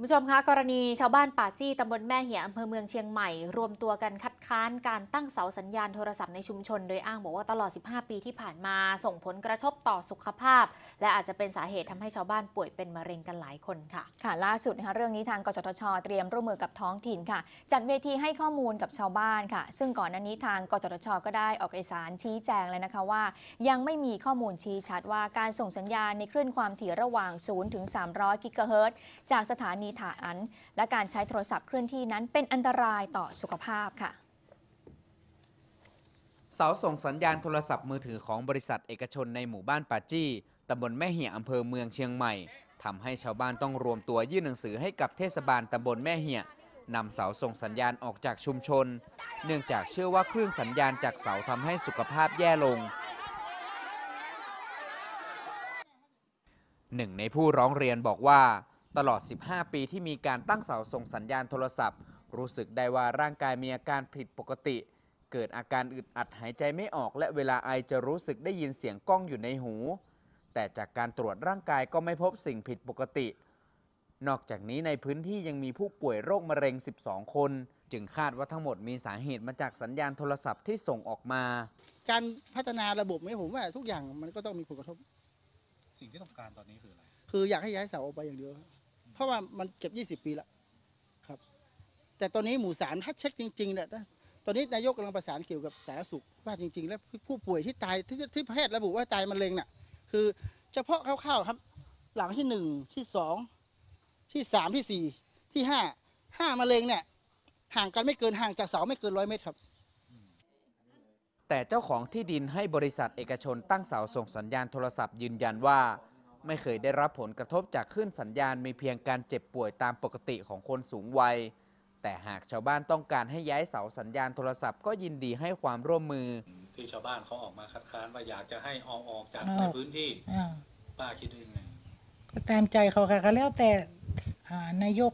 คุณผู้ชมคะกรณีชาวบ้านป่าจี้ตำบลแม่เหียอำเภอเมืองเชียงใหม่ รวมตัวกันคัดค้านการตั้งเสาสัญญาณโทรศัพท์ในชุมชน โดยอ้างบอกว่าตลอด 15 ปีที่ผ่านมาส่งผลกระทบต่อสุขภาพและอาจจะเป็นสาเหตุทำให้ชาวบ้านป่วยเป็นมะเร็งกันหลายคนค่ะ ค่ะ ล่าสุดนะคะเรื่องนี้ทางกสทช เตรียมร่วมมือกับท้องถิ่นค่ะ จัดเวทีให้ข้อมูลกับชาวบ้านค่ะ ซึ่งก่อนหน้านี้ทางกสทช ก็ได้ออกเอกสารชี้แจงเลยนะคะว่า ยังไม่มีข้อมูลชี้ชัดว่า การส่งสัญญาณในคลื่นความถี่ระหว่าง 0 ถึง 300 กิกะเฮิรตซ์จากสถานีีฐานและการใช้โทรศัพท์เคลื่อนที่นั้นเป็นอันตรายต่อสุขภาพค่ะเสาส่งสัญญาณโทรศัพท์มือถือของบริษัท เอกชนในหมู่บ้านปาจี้ ตำบลแม่เหี่ยอำเภอเมืองเชียงใหม่ ทำให้ชาวบ้านต้องรวมตัวยื่นหนังสือให้กับเทศบาลตำบลแม่เหี่ยนำเสาส่งสัญญาณออกจากชุมชน เนื่องจากเชื่อว่าคลื่นสัญญาณจากเสาทำให้สุขภาพแย่ลงหนึ่งในผู้ร้องเรียนบอกว่าตลอด 15 ปีที่มีการตั้งเสาส่งสัญญาณโทรศัพท์ รู้สึกได้ว่าร่างกายมีอาการผิดปกติ เกิดอาการอึดอัดหายใจไม่ออก และเวลาไอจะรู้สึกได้ยินเสียงกล้องอยู่ในหู แต่จากการตรวจร่างกายก็ไม่พบสิ่งผิดปกติ นอกจากนี้ในพื้นที่ยังมีผู้ป่วยโรคมะเร็ง 12 คน จึงคาดว่าทั้งหมดมีสาเหตุมาจากสัญญาณโทรศัพท์ที่ส่งออกมา การพัฒนาระบบนม่ผมว่า ทุกอย่างมันก็ต้องมีผลกระทบ สิ่งที่ต้องการตอนนี้คืออะไรคืออยากให้ย้ายเสาออกไปอย่างเดียวราะว่ามันเก็บ 20 ปีแล้วครับ แต่ตอนนี้หมู่สามถ้าเช็คจริงๆ เนี่ยนะตอนนี้นายกกำลังประสานเกี่ยวกับสาธารณสุข ว่าจริงๆแล้วผู้ป่วยที่ตายที่ที่แพทย์ระบุว่าตายมะเร็งเนี่ยคือเฉพาะคร่าวๆครับ หลังที่หนึ่งที่สองที่สามที่สี่ที่ห้าห้ามะเร็งเนี่ยห่างกันไม่เกินห่างจากเสาไม่เกินร้อยเมตรครับ แต่เจ้าของที่ดินให้บริษัทเอกชนตั้งเสาส่งสัญญาณโทรศัพท์ยืนยันว่าไม่เคยได้รับผลกระทบจากคลื่นสัญญาณมีเพียงการเจ็บป่วยตามปกติของคนสูงวัย แต่หากชาวบ้านต้องการให้ย้ายเสาสัญญาณโทรศัพท์ก็ยินดีให้ความร่วมมือที่ชาวบ้านเขาออกมาคัดค้านว่าอยากจะให้ออกออกจากในพื้นที่ป้าคิดยังไง ก็ตามใจเขาค่ะก็แล้วแต่นายก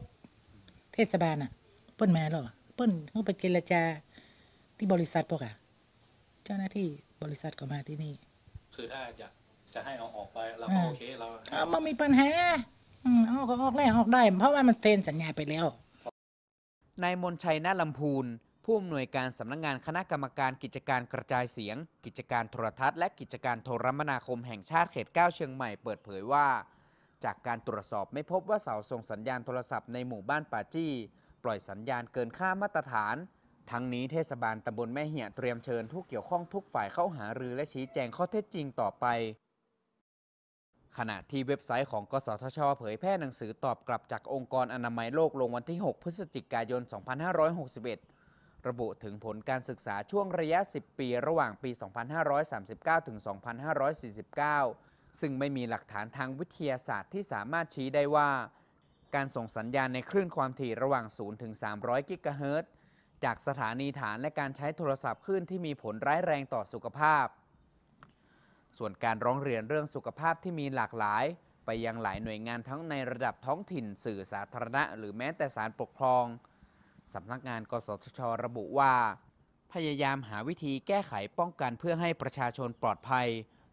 เทศบาลอ่ะเปิ้นแม่หรอเปิ้นเขาไปเจรจาที่บริษัทพวกอ่ะเจ้าหน้าที่บริษัทก็มาที่นี่ คือถ้าอยากจะให้เอาออกไปเราก็โอเคเราเอาไม่มีปัญหาอเอาก็ออกได้ออกได้ เพราะว่ามันเซ็นสัญญาไปแล้วนายมนชัยนาลำพูนผู้อำนวยการสำนักงงานคณะกรรมการกิจการกระจายเสียง กิจการโทรทัศน์และ กิจการโทรมนาคมแห่งชาติเขต9เชียงใหม่เปิดเผยว่า จากการตรวจสอบไม่พบว่าเสาส่งสัญญาณโทรศัพท์ในหมู่บ้านป่าจี้ปล่อยสัญญาณเกินค่ามาตรฐาน ทั้งนี้เทศบาลตำบลแม่เหียเตรียมเชิญผู้เกี่ยวข้องทุกฝ่ายเข้าหารือและชี้แจงข้อเท็จจริงต่อไปขณะที่เว็บไซต์ของ กสทชเผยแพร่หนังสือตอบกลับจากองค์กรอนามัยโลกลงวันที่ 6 พฤศจิกายน 2561 ระบุถึงผลการศึกษาช่วงระยะ 10 ปีระหว่างปี 2539 ถึง 2549 ซึ่งไม่มีหลักฐานทางวิทยาศาสตร์ที่สามารถชี้ได้ว่า การส่งสัญญาณในคลื่นความถี่ระหว่าง 0 ถึง 300 กิกะเฮิรตซ์จากสถานีฐานและการใช้โทรศัพท์คลื่นที่มีผลร้ายแรงต่อสุขภาพส่วนการร้องเรียนเรื่องสุขภาพที่มีหลากหลาย ไปยังหลายหน่วยงานทั้งในระดับท้องถิ่น สื่อสาธารณะ หรือแม้แต่ศาลปกครอง สำนักงาน กสทช ระบุว่า พยายามหาวิธีแก้ไขป้องกันเพื่อให้ประชาชนปลอดภัย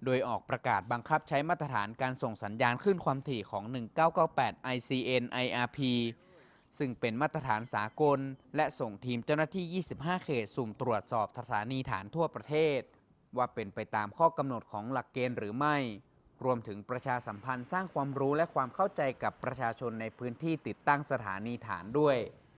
โดยออกประกาศบังคับใช้มาตรฐานการส่งสัญญาณขึ้นความถี่ของ 1998 ICN IRP ซึ่งเป็นมาตรฐานสากลและส่งทีมเจ้าหน้าที่ 25 เขตสุ่มตรวจสอบสถานีฐานทั่วประเทศว่าเป็นไปตามข้อกำหนดของหลักเกณฑ์หรือไม่ รวมถึงประชาสัมพันธ์สร้างความรู้และความเข้าใจกับประชาชนในพื้นที่ติดตั้งสถานีฐานด้วย